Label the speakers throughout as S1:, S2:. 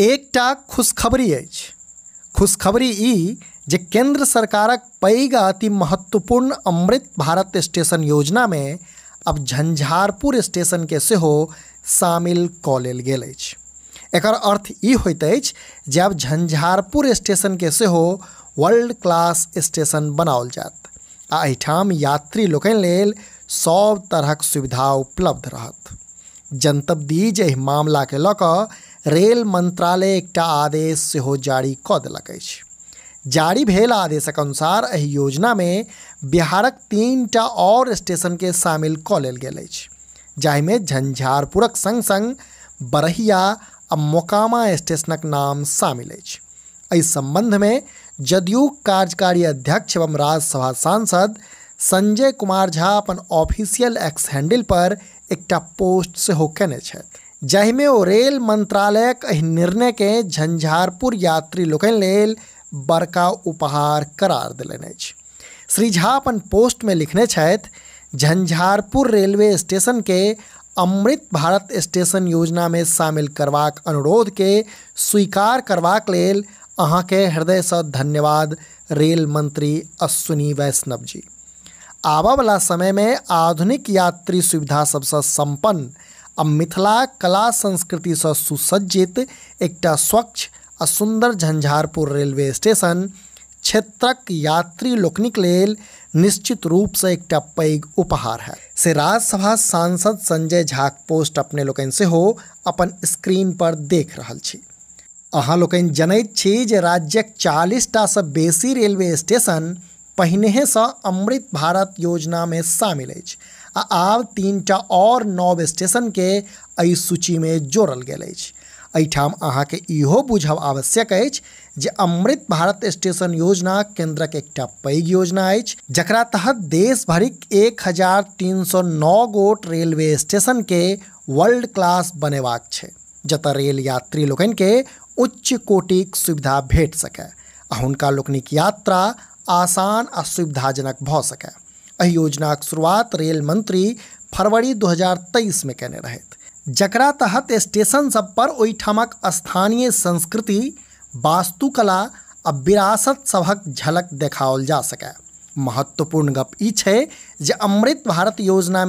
S1: एक खुशखबरी खुशखबरी जे केन्द्र सरकारक पैघ अति महत्वपूर्ण अमृत भारत स्टेशन योजना में अब झंझारपुर स्टेशनके सेहो शामिल कॉलेल गेल अछि एकर अर्थ ई होइत अछि जे आब झंझारपुर स्टेशनके सेहो वर्ल्ड क्लास स्टेशन बनाओल जात आ एहिठाम यात्री लोकनि लेल सब तरहक सुविधा उपलब्ध रहत जनतब दी जे एहि के लऽ कऽ रेल मंत्रालय एक आदेश सेहो जारी कऽ दिलक जारी भेल आदेशक अनुसार योजना में बिहारक तीन टा स्टेशन के शामिल कऽ लेल गेल झंझारपुरक संग संग बरहिया आ मोकामा स्टेशनक नाम शामिल अछि संबंध में जदयू कार्यकारी अध्यक्ष एवं राज्यसभा सांसद संजय कुमार झा अपन ऑफिशियल एक्स हैंडल पर एक पोस्ट से कयने जाहिमे रेल मंत्रालयक निर्णय के झंझारपुर यात्री लोकनि लेल बड़का उपहार करार दिलन श्री झा अपन पोस्ट में लिखने झंझारपुर रेलवे स्टेशन के अमृत भारत स्टेशन योजना में शामिल अनुरोध के स्वीकार करबाक लेल हृदय से धन्यवाद रेल मंत्री अश्विनी वैष्णव जी वाला समय में आधुनिक यात्री सुविधा सबसे संपन्न आ मिथिला कला संस्कृति से सुसज्जित एक स्वच्छ आ सुंदर झंझारपुर रेलवे स्टेशन क्षेत्रक यात्री लोकनिक लेल निश्चित से एक पैग उपहार है से राज्यसभा सांसद संजय झाक पोस्ट अपने से हो अपन स्क्रीन पर देख रहल छी अहाँ लोकनि जनत छी जे राज्यक बेसी रेलवे स्टेशन पहिनेसँ अमृत भारत योजना में शामिल है आ तीन टा और नव स्टेशन के अ सूची में जोड़ल गेल अठाम अहाँ के इहो बुझब आवश्यक है अमृत भारत स्टेशन योजना केंद्रक एक पैघ योजना है जरा तहत देश भरिक एक हजार तीन सौ नौ गोट रेलवे स्टेशन के वर्ल्ड क्लास बनेवा है जत रेल यात्री लोकन के उच्च कोटिक सुविधा भेट सक आ लोकनिक यात्रा आसान आ सुविधाजनक भ सकय एहि योजनाक शुरुआत रेल मंत्री फरवरी 2023 में कयने रहथि जकरा तहत स्टेशन सब पर ओठामक स्थानीय संस्कृति वास्तुकला आ विरासत सभक झलक देखाओल जा सके महत्वपूर्ण गप ये जे अमृत भारत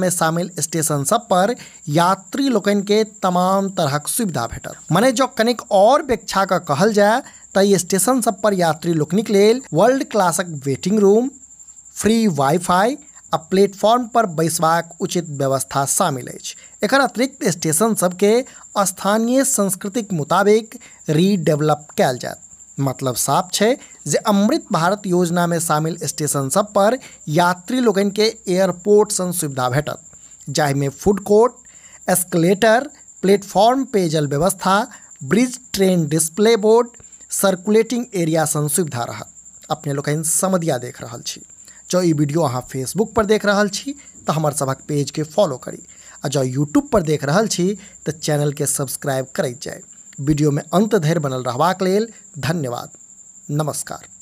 S1: में शामिल स्टेशन सब पर यात्री लोकन के तमाम तरहक सुविधा भेटत मने जो कनिक और व्याख्या का कहल जाय तऽ स्टेशन सब पर यात्री लोकनिक लेल वर्ल्ड क्लासक वेटिंग रूम फ्री वाईफाई आ प्लेटफॉर्म पर बैसबाक उचित व्यवस्था शामिल है एकर अतिरिक्त स्टेशन सबके स्थानीय संस्कृतिक मुताबिक रीडेवलप कैल जाए मतलब साफ है जे अमृत भारत योजना में शामिल स्टेशन सब पर यात्री लोगन के एयरपोर्ट सन सुविधा भेटत जाहि में फूड कोर्ट एस्केलेटर प्लेटफॉर्म पेयजल व्यवस्था bridge train display board circulating area सन सुविधा रहत अपने लोग समदिया देख रहा जो ये वीडियो अहाँ फेसबुक पर देख रहा छी तो हमार सभक पेज के फॉलो करी आ जो यूट्यूब पर देख रहा छी तो चैनल के सब्सक्राइब करैत जाए वीडियो में अंत धैर्य बनल रहवाक लेल धन्यवाद नमस्कार